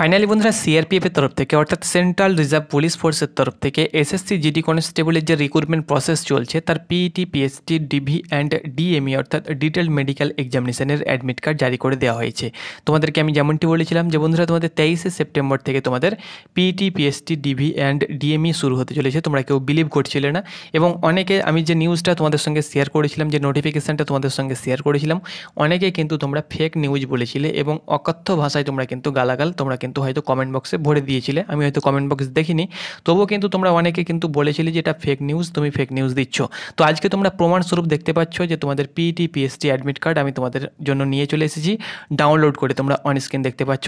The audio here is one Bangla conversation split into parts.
ফাইনালি বন্ধুরা সিআরপিএফের তরফ থেকে অর্থাৎ সেন্ট্রাল রিজার্ভ পুলিশ ফোর্সের তরফ থেকে এসএসসি জিডি কনস্টেবলের যে রিক্রুটমেন্ট প্রসেস চলছে তার PET PST DV and DME অর্থাৎ ডিটেলড মেডিকেল এক্সামিনেশনের অ্যাডমিট কার্ড জারি করে দেওয়া হয়েছে তোমাদেরকে আমি যেমনটি বলেছিলাম যে বন্ধুরা তোমাদের তেইশে সেপ্টেম্বর থেকে তোমাদের PET PST DV and DME শুরু হতে চলেছে তোমরা কেউ বিলিভ করছিলে না এবং অনেকে আমি যে নিউজটা তোমাদের সঙ্গে শেয়ার করেছিলাম যে নোটিফিকেশানটা তোমাদের সঙ্গে শেয়ার করেছিলাম অনেকে কিন্তু তোমরা ফেক নিউজ বলেছিলে এবং অকথ্য ভাষায় তোমরা কিন্তু গালাগাল তোমরা কিন্তু হয়তো কমেন্ট বক্সে ভরে দিয়েছিলে আমি হয়তো কমেন্ট বক্স দেখিনি তবুও কিন্তু তোমরা অনেকে কিন্তু বলেছিলে যে এটা ফেক নিউজ তুমি ফেক নিউজ দিচ্ছ তো আজকে তোমরা প্রমাণস্বরূপ দেখতে পাচ্ছ যে তোমাদের পিটি পিএসটি অ্যাডমিট কার্ড আমি তোমাদের জন্য নিয়ে চলে এসেছি ডাউনলোড করে তোমরা অন স্ক্রিন দেখতে পাচ্ছ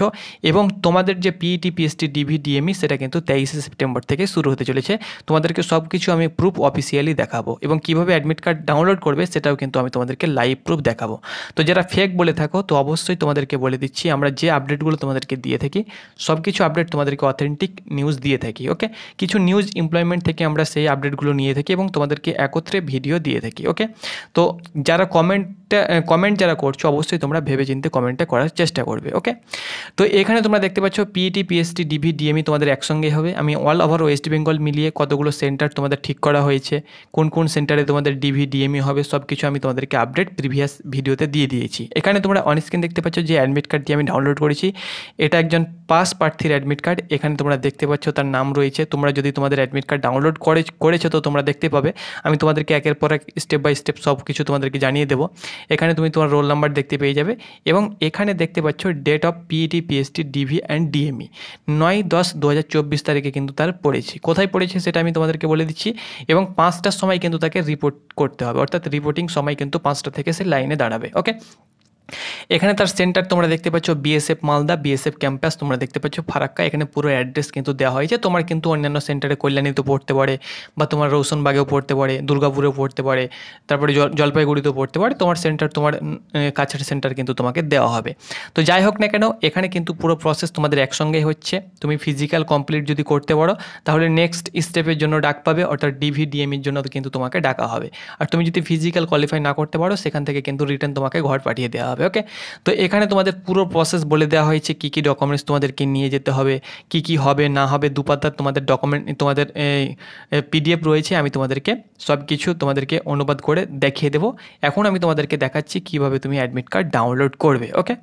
এবং তোমাদের যে পিটি পিএসটি ডিভি ডিএমই সেটা কিন্তু তেইশে সেপ্টেম্বর থেকে শুরু হতে চলেছে তোমাদেরকে সব কিছু আমি প্রুফ অফিসিয়ালি দেখাবো এবং কিভাবে অ্যাডমিট কার্ড ডাউনলোড করবে সেটাও কিন্তু আমি তোমাদেরকে লাইভ প্রুফ দেখাবো তো যারা ফেক বলে থাকো তো অবশ্যই তোমাদেরকে বলে দিচ্ছি আমরা যে আপডেটগুলো তোমাদেরকে দিয়ে থাকি সবকিছু আপডেট তোমাদেরকে অথেন্টিক নিউজ দিয়ে থাকি ওকে কিছু নিউজ এমপ্লয়মেন্ট থেকে আমরা সেই আপডেটগুলো নিয়ে থাকি এবং তোমাদেরকে একত্রে ভিডিও দিয়ে থাকি ওকে তো যারা কমেন্ট প্রত্যেকটা কমেন্ট যারা করছো অবশ্যই তোমরা ভেবে চিনতে কমেন্টটা করার চেষ্টা করবে ওকে তো এখানে তোমরা দেখতে পাচ্ছ পিইটি পিএসটি ডিভি ডিএমই তোমাদের একসঙ্গেই হবে আমি অল ওভার ওয়েস্ট বেঙ্গল মিলিয়ে কতগুলো সেন্টার তোমাদের ঠিক করা হয়েছে কোন কোন সেন্টারে তোমাদের ডিভি ডিএমই e হবে সব কিছু আমি তোমাদেরকে আপডেট প্রিভিয়াস ভিডিওতে দিয়ে দিয়েছি এখানে তোমরা অনস্ক্রিন দেখতে পাচ্ছ যে অ্যাডমিট কার্ডটি আমি ডাউনলোড করেছি এটা একজন পাস প্রার্থীর অ্যাডমিট কার্ড এখানে তোমরা দেখতে পাচ্ছ তার নাম রয়েছে তোমরা যদি তোমাদের অ্যাডমিট কার্ড ডাউনলোড করে করেছো তো তোমরা দেখতে পাবে আমি তোমাদেরকে একের পর এক স্টেপ বাই স্টেপ সব কিছু তোমাদেরকে জানিয়ে দেবো এখানে তুমি তোমার রোল নাম্বার দেখতে পেয়ে যাবে এবং এখানে দেখতে পাচ্ছ date of PET PST DV and DME নয় দশ দু তারিখে কিন্তু তার পড়েছি কোথায় পড়েছে সেটা আমি তোমাদেরকে বলে দিচ্ছি এবং পাঁচটার সময় কিন্তু তাকে রিপোর্ট করতে হবে অর্থাৎ রিপোর্টিং সময় কিন্তু পাঁচটা থেকে সে লাইনে দাঁড়াবে ওকে এখানে তার সেন্টার তোমরা দেখতে পাচ্ছ বিএসএফ মালদা বিএসএফ ক্যাম্পাস তোমরা দেখতে পাচ্ছ ফারাক্কা এখানে পুরো অ্যাড্রেস কিন্তু দেওয়া হয়েছে তোমার কিন্তু অন্যান্য সেন্টারে কল্যাণীতেও পড়তে পারে বা তোমার রৌশনবাগেও পড়তে পারে দুর্গাপুরেও পড়তে পারে তারপরে জলপাইগুড়িতেও পড়তে পারে তোমার সেন্টার তোমার কাছের সেন্টার কিন্তু তোমাকে দেওয়া হবে তো যাই হোক না কেন এখানে কিন্তু পুরো প্রসেস তোমাদের একসঙ্গেই হচ্ছে তুমি ফিজিক্যাল কমপ্লিট যদি করতে পারো তাহলে নেক্সট স্টেপের জন্য ডাক পাবে অর্থাৎ ডিভি ডিএমের জন্য কিন্তু তোমাকে ডাকা হবে আর তুমি যদি ফিজিক্যাল কোয়ালিফাই না করতে পারো সেখান থেকে কিন্তু রিটার্ন তোমাকে ঘর পাঠিয়ে দেওয়া হবে হবে ওকে তো এখানে তোমাদের পুরো প্রসেস বলে দেওয়া হয়েছে কী কী ডকুমেন্টস তোমাদেরকে নিয়ে যেতে হবে কি কি হবে না হবে দুপাতার তোমাদের ডকুমেন্ট তোমাদের পিডিএফ রয়েছে আমি তোমাদেরকে সব কিছু তোমাদেরকে অনুবাদ করে দেখিয়ে দেবো এখন আমি তোমাদেরকে দেখাচ্ছি কিভাবে তুমি অ্যাডমিট কার্ড ডাউনলোড করবে ওকে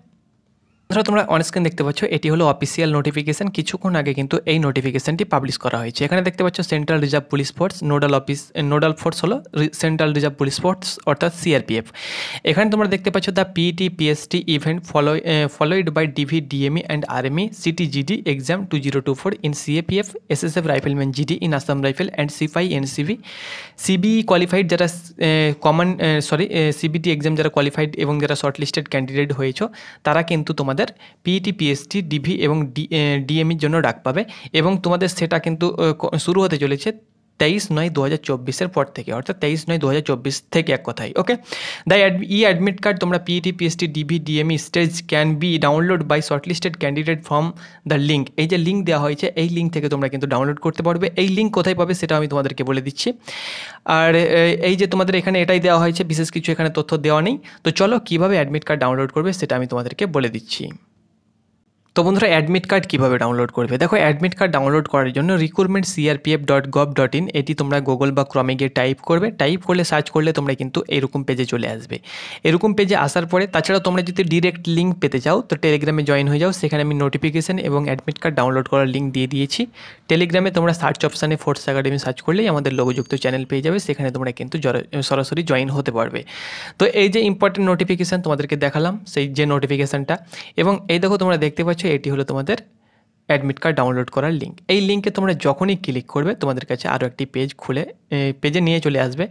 ধরো তোমরা অন স্ক্রিন দেখতে পাচ্ছ এটি হলো অফিসিয়াল নোটিফিকেশন কিছুক্ষণ আগে কিন্তু এই নোটিফিকেশনটি পাবলিশ করা হয়েছে এখানে দেখতে পাচ্ছ central reserve police force nodal office nodal force হলো সেন্ট্রাল রিজার্ভ পুলিশ ফোর্স অর্থাৎ সিআরপিএফ এখানে তোমরা দেখতে পাচ্ছ the PT PST event follow followed by DV DME and army city GD exam two zero two four in CAPF S S F rifleman GD in Assam rifle and sepoy N CB CB qualified যারা কমন সরি সিবিটি এক্সাম যারা কোয়ালিফাইড এবং যারা শর্টলিস্টেড ক্যান্ডিডেট হয়েছ তারা কিন্তু তোমাদের তোমাদের পিইটি পিএসটি ডিভি এবং ডিএমির e জন্য ডাক পাবে এবং তোমাদের সেটা কিন্তু শুরু হতে চলেছে তেইশ নয় দু হাজার চব্বিশের পর থেকে অর্থাৎ তেইশ নয় দু হাজার চব্বিশ থেকে এক কথাই okay the E admit card তোমরা PET PST DV DME stage can be download by shortlisted candidate from the link এই যে লিঙ্ক দেওয়া হয়েছে এই লিঙ্ক থেকে তোমরা কিন্তু ডাউনলোড করতে পারবে এই লিঙ্ক কোথায় পাবে সেটা আমি তোমাদেরকে বলে দিচ্ছি আর এই যে তোমাদের এখানে এটাই দেওয়া হয়েছে বিশেষ কিছু এখানে তথ্য দেওয়া নেই তো চলো কীভাবে অ্যাডমিট কার্ড ডাউনলোড করবে সেটা আমি তোমাদেরকে বলে দিচ্ছি তো বন্ধুরা অ্যাডমিট কার্ড কীভাবে ডাউনলোড করবে দেখো অ্যাডমিট কার্ড ডাউনলোড করার জন্য recruitment CRPF dot gov dot in এটি তোমরা গুগল বা ক্রমে গিয়ে টাইপ করবে টাইপ করলে সার্চ করলে তোমরা কিন্তু এরকম পেজে চলে আসবে এরকম পেজে আসার পরে তাছাড়া তোমরা যদি ডিরেক্ট লিঙ্ক পেতে চাও তো টেলিগ্রামে জয়েন হয়ে যাও সেখানে আমি নোটিফিকেশান এবং অ্যাডমিট কার্ড ডাউনলোড করার লিঙ্ক দিয়ে দিয়েছি টেলিগ্রামে তোমরা সার্চ অপশানে ফোর্স একাডেমি সার্চ করলেই আমাদের লোকযুক্ত চ্যানেল পেয়ে যাবে সেখানে তোমরা কিন্তু সরাসরি জয়েন হতে পারবে তো এই যে ইম্পর্টেন্ট নোটিফিকেশান তোমাদেরকে দেখালাম সেই যে নোটিফিকেশানটা এবং এই দেখো তোমরা দেখতে পাচ্ছ এটি হলো তোমাদের অ্যাডমিট কার্ড ডাউনলোড করার লিঙ্ক এই লিঙ্কে তোমরা যখনই ক্লিক করবে তোমাদের কাছে আরও একটি পেজ খুলে পেজে নিয়ে চলে আসবে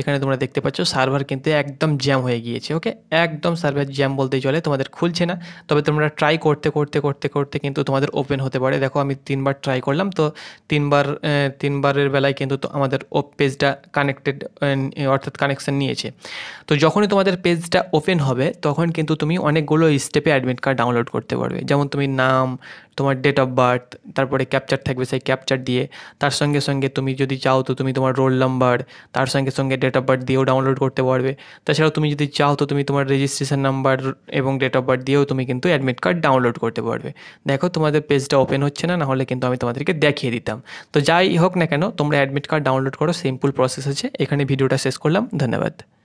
এখানে তোমরা দেখতে পাচ্ছ সার্ভার কিন্তু একদম জ্যাম হয়ে গিয়েছে ওকে একদম সার্ভার জ্যাম বলতে চলে তোমাদের খুলছে না তবে তোমরা ট্রাই করতে করতে করতে করতে কিন্তু তোমাদের ওপেন হতে পারে দেখো আমি তিনবার ট্রাই করলাম তো তিনবার তিনবারের বেলায় কিন্তু আমাদের ও পেজটা কানেক্টেড অর্থাৎ কানেকশান নিয়েছে তো যখনই তোমাদের পেজটা ওপেন হবে তখন কিন্তু তুমি অনেকগুলো স্টেপে অ্যাডমিট কার্ড ডাউনলোড করতে পারবে যেমন তুমি নাম তোমার ডেট অফ বার্থ তারপরে ক্যাপচার থাকবে সেই ক্যাপচার দিয়ে তার সঙ্গে সঙ্গে তুমি যদি চাও তো তুমি তোমার রোল নাম্বার তার সঙ্গে সঙ্গে ডেট অফ বার্থ দিয়েও ডাউনলোড করতে পারবে তাছাড়াও তুমি যদি চাও তো তুমি তোমার রেজিস্ট্রেশন নাম্বার এবং ডেট অফ বার্থ দিয়েও তুমি কিন্তু অ্যাডমিট কার্ড ডাউনলোড করতে পারবে দেখো তোমাদের পেজটা ওপেন হচ্ছে না নাহলে কিন্তু আমি তোমাদেরকে দেখিয়ে দিতাম তো যাই হোক না কেন তোমরা অ্যাডমিট কার্ড ডাউনলোড করো সিম্পল প্রসেস আছে এখানে ভিডিওটা শেষ করলাম ধন্যবাদ